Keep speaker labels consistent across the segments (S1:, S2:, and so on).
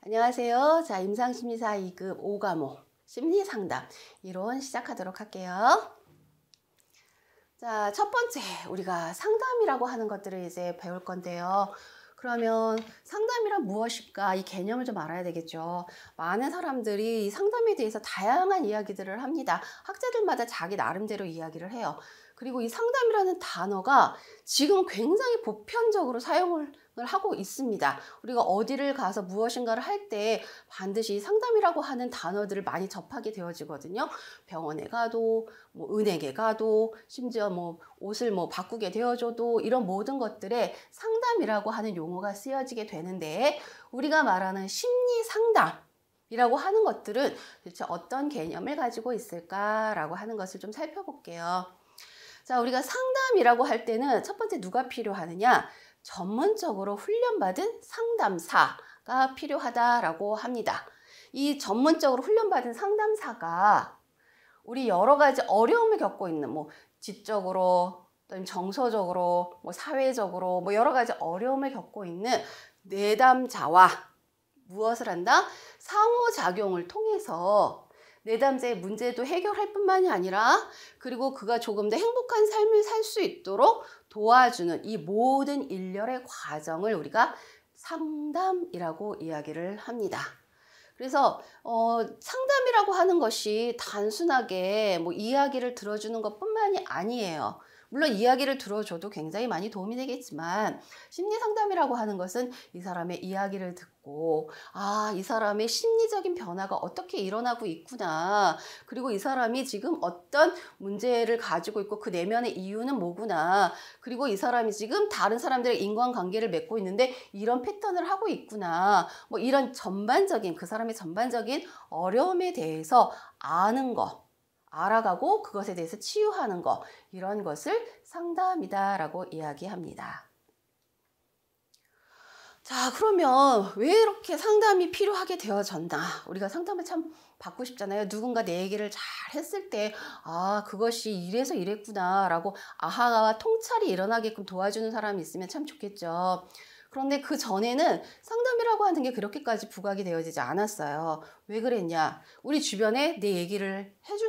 S1: 안녕하세요. 자, 임상심리사 2급 5과목 심리상담 이론 시작하도록 할게요. 자, 첫 번째 우리가 상담이라고 하는 것들을 이제 배울 건데요. 그러면 상담이란 무엇일까? 이 개념을 좀 알아야 되겠죠. 많은 사람들이 이 상담에 대해서 다양한 이야기들을 합니다. 학자들마다 자기 나름대로 이야기를 해요. 그리고 이 상담이라는 단어가 지금 굉장히 보편적으로 사용을 하고 있습니다. 우리가 어디를 가서 무엇인가를 할 때 반드시 상담이라고 하는 단어들을 많이 접하게 되어지거든요. 병원에 가도, 뭐 은행에 가도, 심지어 뭐 옷을 뭐 바꾸게 되어줘도 이런 모든 것들에 상담이라고 하는 용어가 쓰여지게 되는데 우리가 말하는 심리 상담 이라고 하는 것들은 도대체 어떤 개념을 가지고 있을까라고 하는 것을 좀 살펴볼게요. 자, 우리가 상담이라고 할 때는 첫 번째 누가 필요하느냐? 전문적으로 훈련받은 상담사가 필요하다라고 합니다. 이 전문적으로 훈련받은 상담사가 우리 여러 가지 어려움을 겪고 있는 뭐 지적으로 또 정서적으로 뭐 사회적으로 뭐 여러 가지 어려움을 겪고 있는 내담자와 무엇을 한다? 상호작용을 통해서 내담자의 문제도 해결할 뿐만이 아니라 그리고 그가 조금 더 행복한 삶을 살 수 있도록 도와주는 이 모든 일련의 과정을 우리가 상담이라고 이야기를 합니다. 그래서 어, 상담이라고 하는 것이 단순하게 뭐 이야기를 들어주는 것뿐만이 아니에요. 물론 이야기를 들어줘도 굉장히 많이 도움이 되겠지만 심리 상담이라고 하는 것은 이 사람의 이야기를 듣고 아, 이 사람의 심리적인 변화가 어떻게 일어나고 있구나. 그리고 이 사람이 지금 어떤 문제를 가지고 있고 그 내면의 이유는 뭐구나. 그리고 이 사람이 지금 다른 사람들의 인간관계를 맺고 있는데 이런 패턴을 하고 있구나. 뭐 이런 전반적인 그 사람의 전반적인 어려움에 대해서 아는 것 알아가고 그것에 대해서 치유하는 것 이런 것을 상담이다라고 이야기합니다. 자, 그러면 왜 이렇게 상담이 필요하게 되어졌나? 우리가 상담을 참 받고 싶잖아요. 누군가 내 얘기를 잘 했을 때, 아, 그것이 이래서 이랬구나, 라고 아하와 통찰이 일어나게끔 도와주는 사람이 있으면 참 좋겠죠. 그런데 그 전에는 상담이라고 하는 게 그렇게까지 부각이 되어지지 않았어요. 왜 그랬냐? 우리 주변에 내 얘기를 해줄,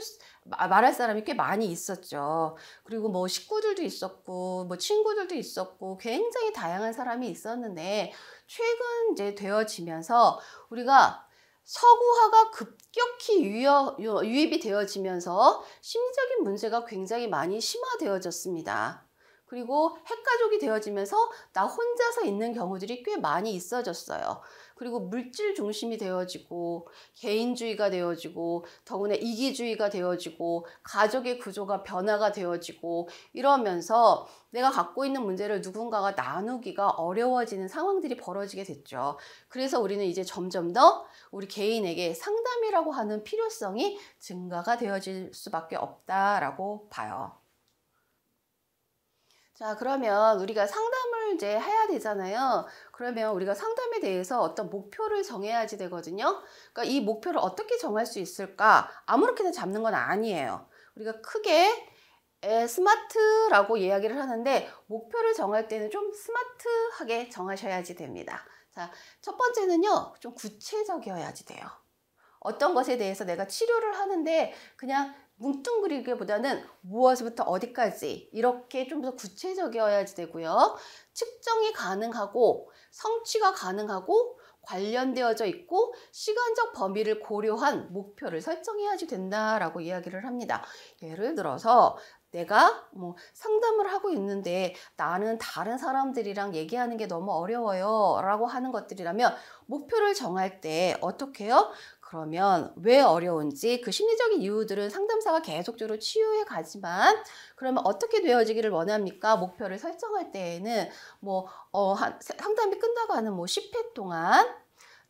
S1: 말할 사람이 꽤 많이 있었죠. 그리고 뭐 식구들도 있었고, 뭐 친구들도 있었고, 굉장히 다양한 사람이 있었는데, 최근 이제 되어지면서 우리가 서구화가 급격히 유입이 되어지면서 심리적인 문제가 굉장히 많이 심화되어졌습니다. 그리고 핵가족이 되어지면서 나 혼자서 있는 경우들이 꽤 많이 있어졌어요. 그리고 물질 중심이 되어지고 개인주의가 되어지고 더구나 이기주의가 되어지고 가족의 구조가 변화가 되어지고 이러면서 내가 갖고 있는 문제를 누군가가 나누기가 어려워지는 상황들이 벌어지게 됐죠. 그래서 우리는 이제 점점 더 우리 개인에게 상담이라고 하는 필요성이 증가가 되어질 수밖에 없다라고 봐요. 자 그러면 우리가 상담을 이제 해야 되잖아요 그러면 우리가 상담에 대해서 어떤 목표를 정해야지 되거든요 그러니까 이 목표를 어떻게 정할 수 있을까 아무렇게나 잡는 건 아니에요 우리가 크게 스마트라고 이야기를 하는데 목표를 정할 때는 좀 스마트하게 정하셔야지 됩니다 자 첫 번째는요 좀 구체적이어야지 돼요 어떤 것에 대해서 내가 치료를 하는데 그냥 뭉뚱그리기보다는 무엇부터 어디까지 이렇게 좀 더 구체적이어야 되고요. 측정이 가능하고 성취가 가능하고 관련되어져 있고 시간적 범위를 고려한 목표를 설정해야지 된다라고 이야기를 합니다. 예를 들어서 내가 뭐 상담을 하고 있는데 나는 다른 사람들이랑 얘기하는 게 너무 어려워요 라고 하는 것들이라면 목표를 정할 때 어떻게 해요? 그러면 왜 어려운지 그 심리적인 이유들은 상담사가 계속적으로 치유해 가지만 그러면 어떻게 되어지기를 원합니까? 목표를 설정할 때에는 뭐 어, 한, 상담이 끝나고 하는 뭐 10회 동안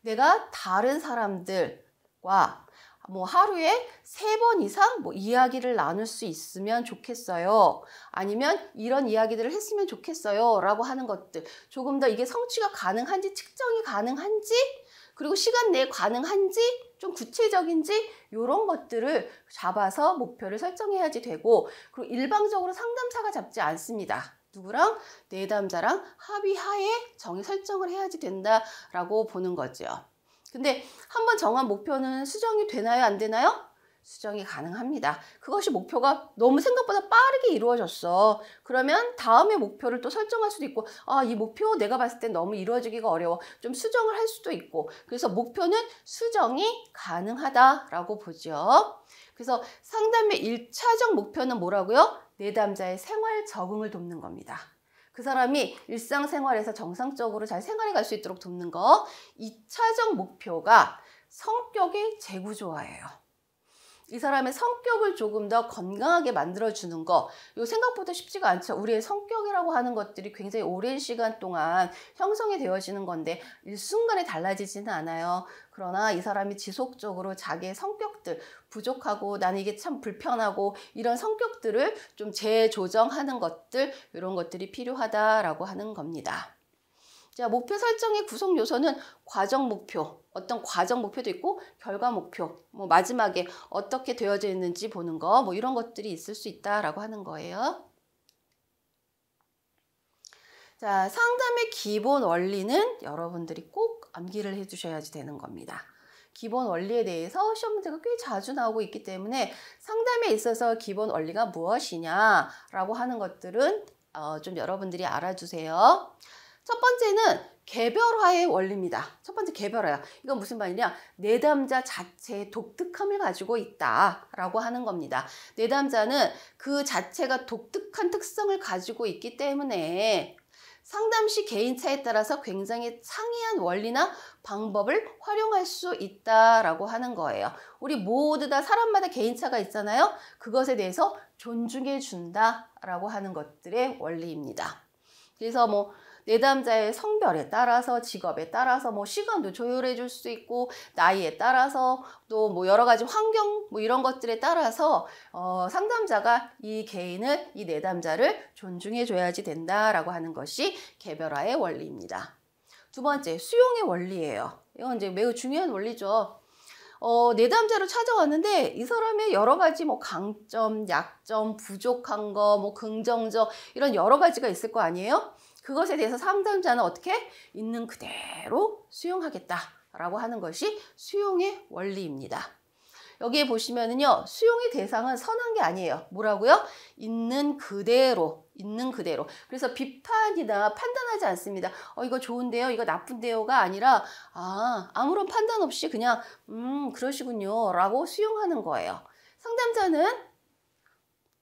S1: 내가 다른 사람들과 뭐 하루에 세 번 이상 뭐 이야기를 나눌 수 있으면 좋겠어요. 아니면 이런 이야기들을 했으면 좋겠어요. 라고 하는 것들. 조금 더 이게 성취가 가능한지 측정이 가능한지 그리고 시간 내에 가능한지 좀 구체적인지 이런 것들을 잡아서 목표를 설정해야지 되고 그리고 일방적으로 상담사가 잡지 않습니다. 누구랑 내담자랑 합의하에 정의 설정을 해야지 된다라고 보는 거죠. 근데 한번 정한 목표는 수정이 되나요 안 되나요? 수정이 가능합니다. 그것이 목표가 너무 생각보다 빠르게 이루어졌어. 그러면 다음에 목표를 또 설정할 수도 있고 아, 이 목표 내가 봤을 때 너무 이루어지기가 어려워. 좀 수정을 할 수도 있고 그래서 목표는 수정이 가능하다라고 보죠. 그래서 상담의 1차적 목표는 뭐라고요? 내담자의 생활 적응을 돕는 겁니다. 그 사람이 일상생활에서 정상적으로 잘 생활해 갈 수 있도록 돕는 거. 2차적 목표가 성격의 재구조화예요. 이 사람의 성격을 조금 더 건강하게 만들어주는 거, 이 생각보다 쉽지가 않죠. 우리의 성격이라고 하는 것들이 굉장히 오랜 시간 동안 형성이 되어지는 건데 일순간에 달라지지는 않아요. 그러나 이 사람이 지속적으로 자기의 성격들, 부족하고 나는 이게 참 불편하고 이런 성격들을 좀 재조정하는 것들, 이런 것들이 필요하다라고 하는 겁니다. 자, 목표 설정의 구성 요소는 과정 목표, 어떤 과정 목표도 있고 결과 목표, 뭐 마지막에 어떻게 되어져 있는지 보는 거, 뭐 이런 것들이 있을 수 있다라고 하는 거예요. 자, 상담의 기본 원리는 여러분들이 꼭 암기를 해 주셔야지 되는 겁니다. 기본 원리에 대해서 시험 문제가 꽤 자주 나오고 있기 때문에 상담에 있어서 기본 원리가 무엇이냐라고 하는 것들은 어, 좀 여러분들이 알아주세요. 첫 번째는 개별화의 원리입니다. 첫 번째 개별화야. 이건 무슨 말이냐? 내담자 자체의 독특함을 가지고 있다라고 하는 겁니다. 내담자는 그 자체가 독특한 특성을 가지고 있기 때문에 상담시 개인차에 따라서 굉장히 창의한 원리나 방법을 활용할 수 있다라고 하는 거예요. 우리 모두 다 사람마다 개인차가 있잖아요. 그것에 대해서 존중해 준다라고 하는 것들의 원리입니다. 그래서 뭐 내담자의 성별에 따라서 직업에 따라서 뭐 시간도 조율해 줄 수 있고 나이에 따라서 또뭐 여러 가지 환경 뭐 이런 것들에 따라서 어, 상담자가 이 개인을 이 내담자를 존중해 줘야지 된다라고 하는 것이 개별화의 원리입니다. 두 번째 수용의 원리예요. 이건 이제 매우 중요한 원리죠. 어, 내담자로 찾아왔는데 이 사람의 여러 가지 뭐 강점, 약점, 부족한 거, 뭐 긍정적 이런 여러 가지가 있을 거 아니에요? 그것에 대해서 상담자는 어떻게 있는 그대로 수용하겠다라고 하는 것이 수용의 원리입니다. 여기에 보시면은요 수용의 대상은 선한 게 아니에요 뭐라고요 있는 그대로 있는 그대로 그래서 비판이나 판단하지 않습니다 어 이거 좋은데요 이거 나쁜데요가 아니라 아 아무런 판단 없이 그냥 음 그러시군요 라고 수용하는 거예요 상담자는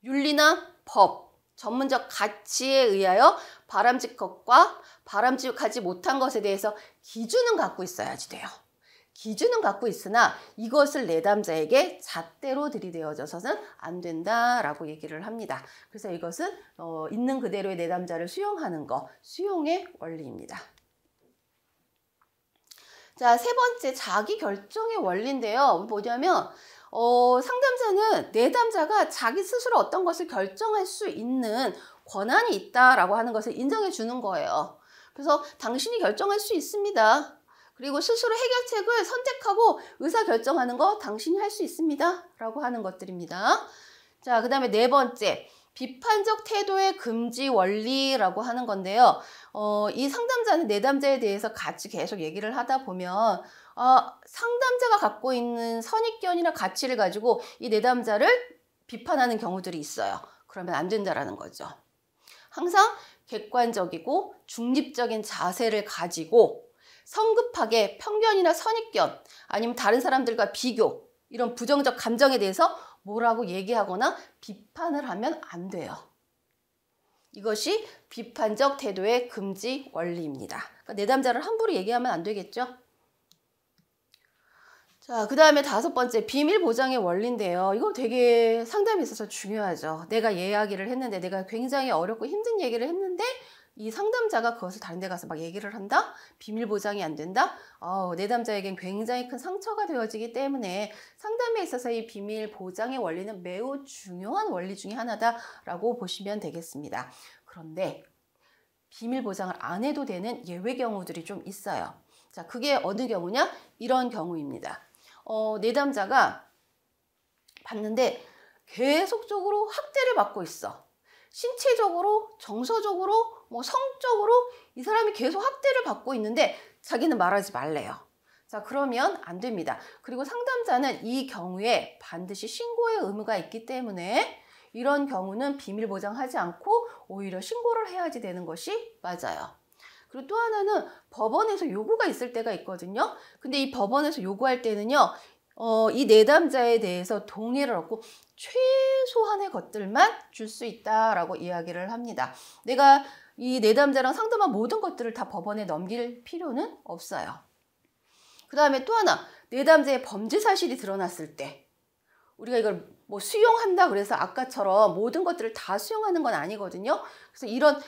S1: 윤리나 법 전문적 가치에 의하여 바람직 것과 바람직하지 못한 것에 대해서 기준은 갖고 있어야지 돼요. 기준은 갖고 있으나 이것을 내담자에게 잣대로 들이대어져서는 안 된다라고 얘기를 합니다. 그래서 이것은 어, 있는 그대로의 내담자를 수용하는 것, 수용의 원리입니다. 자, 세 번째 자기 결정의 원리인데요. 뭐냐면 어, 상담자는 내담자가 자기 스스로 어떤 것을 결정할 수 있는 권한이 있다라고 하는 것을 인정해 주는 거예요. 그래서 당신이 결정할 수 있습니다. 그리고 스스로 해결책을 선택하고 의사 결정하는 거 당신이 할 수 있습니다. 라고 하는 것들입니다. 자, 그 다음에 네 번째. 비판적 태도의 금지 원리라고 하는 건데요. 어, 이 상담자는 내담자에 대해서 같이 계속 얘기를 하다 보면 어, 상담자가 갖고 있는 선입견이나 가치를 가지고 이 내담자를 비판하는 경우들이 있어요. 그러면 안 된다라는 거죠. 항상 객관적이고 중립적인 자세를 가지고 성급하게 편견이나 선입견 아니면 다른 사람들과 비교 이런 부정적 감정에 대해서 뭐라고 얘기하거나 비판을 하면 안 돼요. 이것이 비판적 태도의 금지 원리입니다. 그러니까 내담자를 함부로 얘기하면 안 되겠죠. 자, 그 다음에 다섯 번째, 비밀 보장의 원리인데요. 이건 되게 상담에 있어서 중요하죠. 내가 이야기를 했는데, 내가 굉장히 어렵고 힘든 얘기를 했는데, 이 상담자가 그것을 다른 데 가서 막 얘기를 한다? 비밀 보장이 안 된다? 어, 내담자에겐 굉장히 큰 상처가 되어지기 때문에 상담에 있어서 이 비밀 보장의 원리는 매우 중요한 원리 중에 하나다라고 보시면 되겠습니다. 그런데 비밀 보장을 안 해도 되는 예외 경우들이 좀 있어요. 자, 그게 어느 경우냐? 이런 경우입니다. 어, 내담자가 봤는데 계속적으로 학대를 받고 있어. 신체적으로, 정서적으로, 뭐 성적으로 이 사람이 계속 학대를 받고 있는데 자기는 말하지 말래요. 자, 그러면 안 됩니다. 그리고 상담자는 이 경우에 반드시 신고의 의무가 있기 때문에 이런 경우는 비밀 보장하지 않고 오히려 신고를 해야지 되는 것이 맞아요. 그리고 또 하나는 법원에서 요구가 있을 때가 있거든요. 근데 이 법원에서 요구할 때는요. 어, 이 내담자에 대해서 동의를 얻고 최소한의 것들만 줄 수 있다라고 이야기를 합니다. 내가 이 내담자랑 상담한 모든 것들을 다 법원에 넘길 필요는 없어요. 그 다음에 또 하나, 내담자의 범죄 사실이 드러났을 때 우리가 이걸 뭐 수용한다 그래서 아까처럼 모든 것들을 다 수용하는 건 아니거든요. 그래서 이런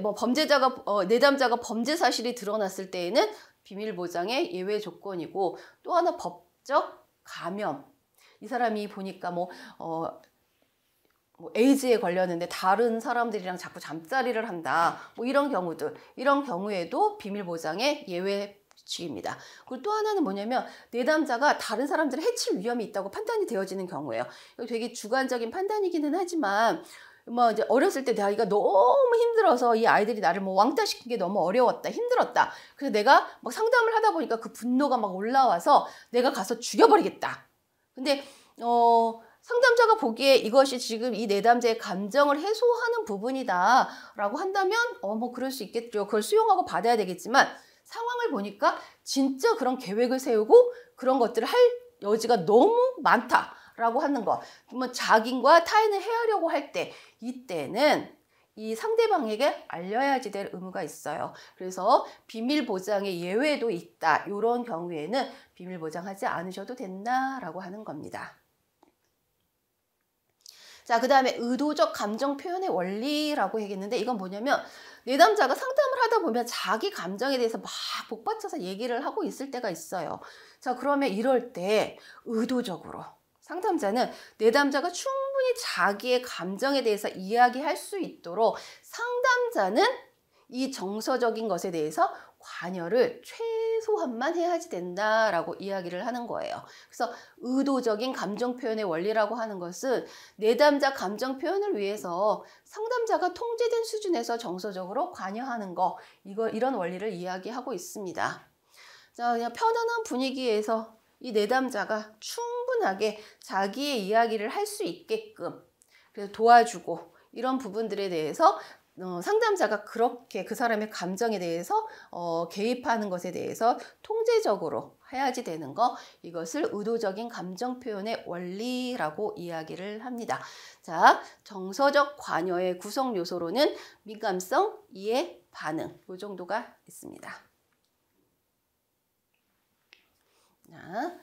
S1: 뭐 범죄자가 어, 내담자가 범죄 사실이 드러났을 때에는 비밀 보장의 예외 조건이고 또 하나 법적 감염. 이 사람이 보니까 뭐 어, 뭐 에이즈에 걸렸는데 다른 사람들이랑 자꾸 잠자리를 한다. 뭐 이런 경우들. 이런 경우에도 비밀 보장의 예외 규칙입니다. 그리고 또 하나는 뭐냐면 내담자가 다른 사람들을 해칠 위험이 있다고 판단이 되어지는 경우예요. 되게 주관적인 판단이기는 하지만 뭐 이제 어렸을 때내가 너무 힘들어서 이 아이들이 나를 뭐 왕따 시킨 게 너무 어려웠다 힘들었다 그래서 내가 막 상담을 하다 보니까 그 분노가 막 올라와서 내가 가서 죽여버리겠다 근데 어 상담자가 보기에 이것이 지금 이 내담자의 감정을 해소하는 부분이다라고 한다면 어 뭐 그럴 수 있겠죠 그걸 수용하고 받아야 되겠지만 상황을 보니까 진짜 그런 계획을 세우고 그런 것들을 할 여지가 너무 많다라고 하는 거. 그러면 자기과 타인을 헤아려고 할 때 이때는 이 상대방에게 알려야지 될 의무가 있어요. 그래서 비밀 보장의 예외도 있다. 이런 경우에는 비밀 보장하지 않으셔도 된다라고 하는 겁니다. 자, 그 다음에 의도적 감정 표현의 원리라고 얘기했는데 이건 뭐냐면 내담자가 상담을 하다 보면 자기 감정에 대해서 막 복받쳐서 얘기를 하고 있을 때가 있어요. 자, 그러면 이럴 때 의도적으로 상담자는 내담자가 충분히 자기의 감정에 대해서 이야기할 수 있도록 상담자는 이 정서적인 것에 대해서 관여를 최소한만 해야지 된다라고 이야기를 하는 거예요. 그래서 의도적인 감정 표현의 원리라고 하는 것은 내담자 감정 표현을 위해서 상담자가 통제된 수준에서 정서적으로 관여하는 거 이거 이런 원리를 이야기하고 있습니다. 자, 그냥 편안한 분위기에서 이 내담자가 충분하게 자기의 이야기를 할 수 있게끔 그래서 도와주고 이런 부분들에 대해서 어, 상담자가 그렇게 그 사람의 감정에 대해서 어, 개입하는 것에 대해서 통제적으로 해야지 되는 거 이것을 의도적인 감정 표현의 원리라고 이야기를 합니다. 자, 정서적 관여의 구성 요소로는 민감성, 이해, 반응 이 정도가 있습니다. 자,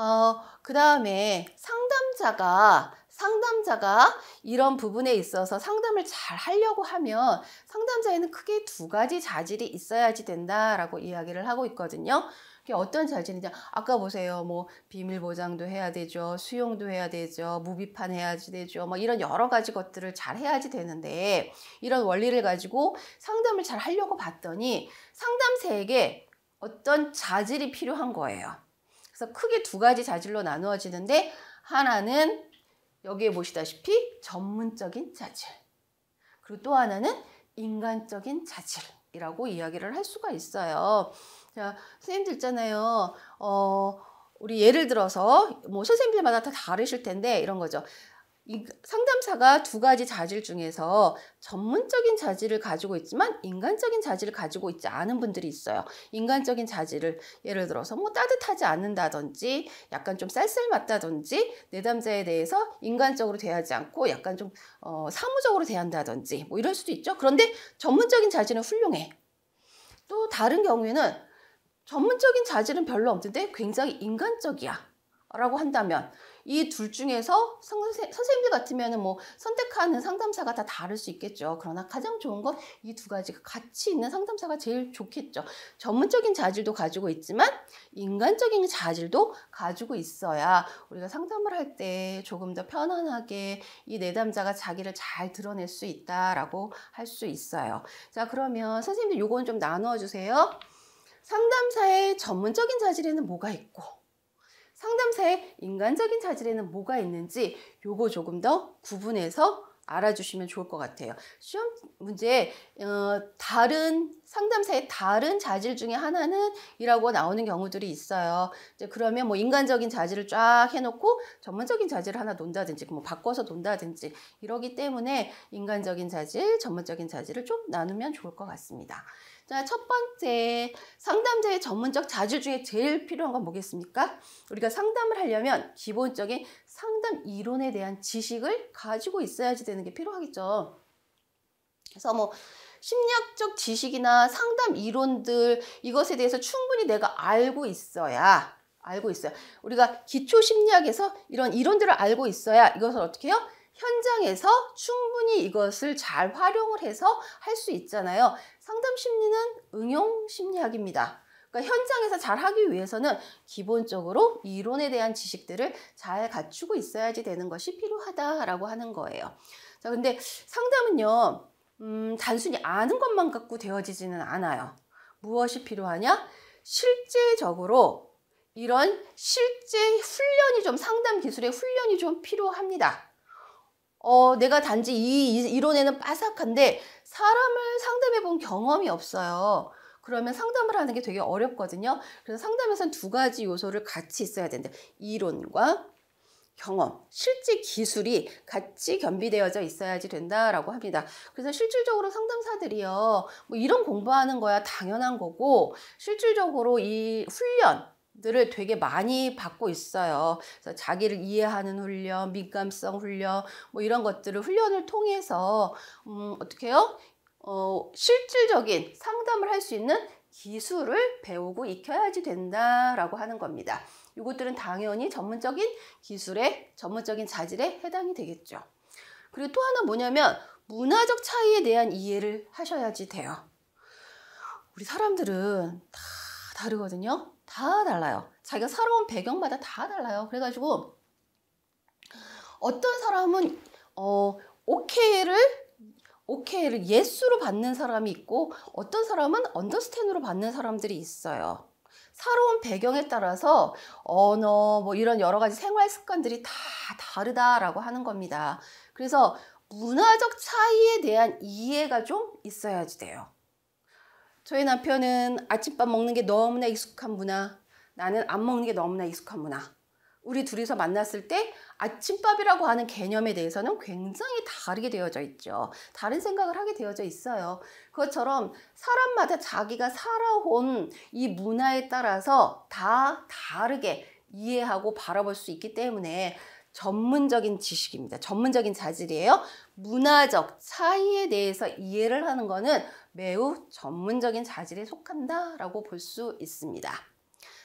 S1: 어, 그 다음에 상담자가 상담자가 이런 부분에 있어서 상담을 잘 하려고 하면 상담자에는 크게 두 가지 자질이 있어야지 된다라고 이야기를 하고 있거든요. 그게 어떤 자질이냐 아까 보세요 뭐 비밀 보장도 해야 되죠 수용도 해야 되죠 무비판 해야지 되죠 뭐 이런 여러 가지 것들을 잘 해야지 되는데 이런 원리를 가지고 상담을 잘 하려고 봤더니 상담세에게 어떤 자질이 필요한 거예요 그래서 크게 두 가지 자질로 나누어지는데 하나는 여기에 보시다시피 전문적인 자질 그리고 또 하나는 인간적인 자질이라고 이야기를 할 수가 있어요. 자, 선생님들 있잖아요. 어, 우리 예를 들어서 뭐 선생님들마다 다 다르실 텐데 이런 거죠. 상담사가 두 가지 자질 중에서 전문적인 자질을 가지고 있지만 인간적인 자질을 가지고 있지 않은 분들이 있어요. 인간적인 자질을 예를 들어서 뭐 따뜻하지 않는다든지 약간 좀 쌀쌀맞다든지 내담자에 대해서 인간적으로 대하지 않고 약간 좀 어, 사무적으로 대한다든지 뭐 이럴 수도 있죠. 그런데 전문적인 자질은 훌륭해. 또 다른 경우에는 전문적인 자질은 별로 없는데 굉장히 인간적이야 라고 한다면 이둘 중에서 선생, 선생님들 같으면 뭐 선택하는 상담사가 다 다를 수 있겠죠. 그러나 가장 좋은 건 이 두 가지가 같이 있는 상담사가 제일 좋겠죠. 전문적인 자질도 가지고 있지만 인간적인 자질도 가지고 있어야 우리가 상담을 할 때 조금 더 편안하게 이 내담자가 자기를 잘 드러낼 수 있다라고 할 수 있어요. 자, 그러면 선생님들 요건 좀 나눠 주세요. 상담사의 전문적인 자질에는 뭐가 있고 상담사의 인간적인 자질에는 뭐가 있는지 요거 조금 더 구분해서 알아주시면 좋을 것 같아요. 시험 문제 어, 다른 상담사의 다른 자질 중에 하나는 이라고 나오는 경우들이 있어요. 이제 그러면 뭐 인간적인 자질을 쫙 해놓고 전문적인 자질을 하나 논다든지 뭐 바꿔서 논다든지 이러기 때문에 인간적인 자질, 전문적인 자질을 좀 나누면 좋을 것 같습니다. 자, 첫 번째, 상담자의 전문적 자질 중에 제일 필요한 건 뭐겠습니까? 우리가 상담을 하려면 기본적인 상담 이론에 대한 지식을 가지고 있어야지 되는 게 필요하겠죠. 그래서 뭐, 심리학적 지식이나 상담 이론들, 이것에 대해서 충분히 내가 알고 있어야, 알고 있어요. 우리가 기초 심리학에서 이런 이론들을 알고 있어야 이것을 어떻게 해요? 현장에서 충분히 이것을 잘 활용을 해서 할 수 있잖아요. 상담 심리는 응용 심리학입니다. 그러니까 현장에서 잘 하기 위해서는 기본적으로 이론에 대한 지식들을 잘 갖추고 있어야지 되는 것이 필요하다라고 하는 거예요. 자, 근데 상담은요, 음, 단순히 아는 것만 갖고 되어지지는 않아요. 무엇이 필요하냐? 실제적으로 이런 실제 훈련이 좀 상담 기술의 훈련이 좀 필요합니다. 어, 내가 단지 이 이론에는 빠삭한데 사람을 상담해 본 경험이 없어요. 그러면 상담을 하는 게 되게 어렵거든요. 그래서 상담에서는두 가지 요소를 같이 있어야 된는 이론과 경험, 실제 기술이 같이 겸비되어져 있어야지 된다라고 합니다. 그래서 실질적으로 상담사들이요, 뭐 이런 공부하는 거야 당연한 거고, 실질적으로 이 훈련, 들을 되게 많이 받고 있어요. 그래서 자기를 이해하는 훈련, 민감성 훈련, 뭐 이런 것들을 훈련을 통해서 음, 어떻게 해요? 어, 실질적인 상담을 할 수 있는 기술을 배우고 익혀야지 된다라고 하는 겁니다. 이것들은 당연히 전문적인 기술에 전문적인 자질에 해당이 되겠죠. 그리고 또 하나 뭐냐면 문화적 차이에 대한 이해를 하셔야지 돼요. 우리 사람들은 다 다르거든요. 다 달라요. 자기가 살아온 배경마다 다 달라요. 그래가지고 어떤 사람은 어, 오케이를 오케이를 예수로 받는 사람이 있고 어떤 사람은 언더스탠으로 받는 사람들이 있어요. 살아온 배경에 따라서 언어 뭐 이런 여러 가지 생활 습관들이 다 다르다라고 하는 겁니다. 그래서 문화적 차이에 대한 이해가 좀 있어야지 돼요. 저희 남편은 아침밥 먹는 게 너무나 익숙한 문화, 나는 안 먹는 게 너무나 익숙한 문화. 우리 둘이서 만났을 때 아침밥이라고 하는 개념에 대해서는 굉장히 다르게 되어져 있죠. 다른 생각을 하게 되어져 있어요. 그것처럼 사람마다 자기가 살아온 이 문화에 따라서 다 다르게 이해하고 바라볼 수 있기 때문에 전문적인 지식입니다. 전문적인 자질이에요. 문화적 차이에 대해서 이해를 하는 것은 매우 전문적인 자질에 속한다라고 볼 수 있습니다.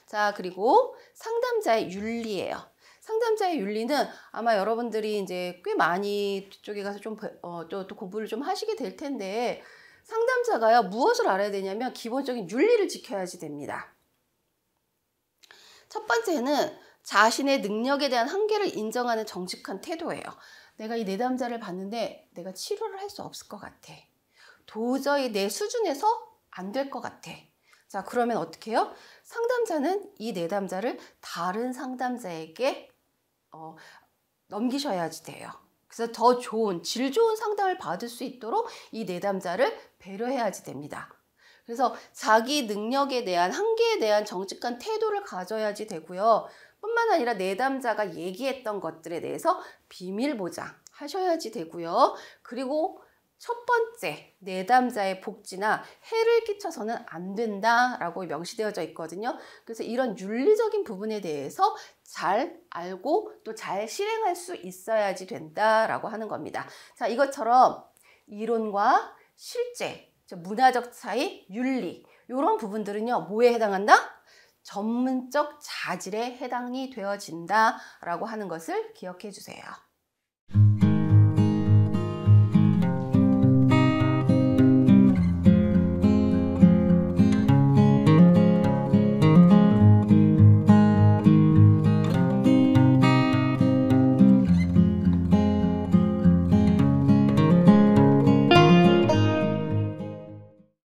S1: 자, 그리고 상담자의 윤리예요. 상담자의 윤리는 아마 여러분들이 이제 꽤 많이 뒤쪽에 가서 좀, 어, 또, 또 공부를 좀 하시게 될 텐데, 상담자가요, 무엇을 알아야 되냐면, 기본적인 윤리를 지켜야지 됩니다. 첫 번째는 자신의 능력에 대한 한계를 인정하는 정직한 태도예요. 내가 이 내담자를 봤는데 내가 치료를 할 수 없을 것 같아. 도저히 내 수준에서 안 될 것 같아. 자, 그러면 어떻게 해요? 상담자는 이 내담자를 다른 상담자에게 어, 넘기셔야지 돼요. 그래서 더 좋은, 질 좋은 상담을 받을 수 있도록 이 내담자를 배려해야지 됩니다. 그래서 자기 능력에 대한 한계에 대한 정직한 태도를 가져야지 되고요. 뿐만 아니라 내담자가 얘기했던 것들에 대해서 비밀 보장 하셔야지 되고요. 그리고 첫 번째, 내담자의 복지나 해를 끼쳐서는 안 된다라고 명시되어져 있거든요. 그래서 이런 윤리적인 부분에 대해서 잘 알고 또 잘 실행할 수 있어야지 된다라고 하는 겁니다. 자, 이것처럼 이론과 실제, 문화적 차이, 윤리, 이런 부분들은요, 뭐에 해당한다? 전문적 자질에 해당이 되어진다라고 하는 것을 기억해 주세요.